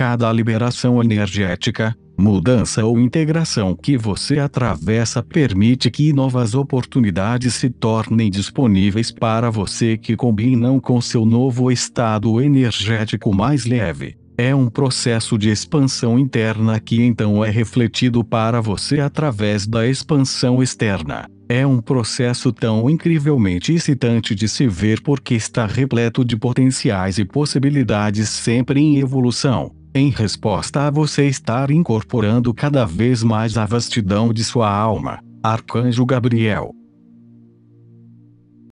Cada liberação energética, mudança ou integração que você atravessa permite que novas oportunidades se tornem disponíveis para você que combinam com seu novo estado energético mais leve. É um processo de expansão interna que então é refletido para você através da expansão externa. É um processo tão incrivelmente excitante de se ver porque está repleto de potenciais e possibilidades sempre em evolução em resposta a você estar incorporando cada vez mais a vastidão de sua alma, Arcanjo Gabriel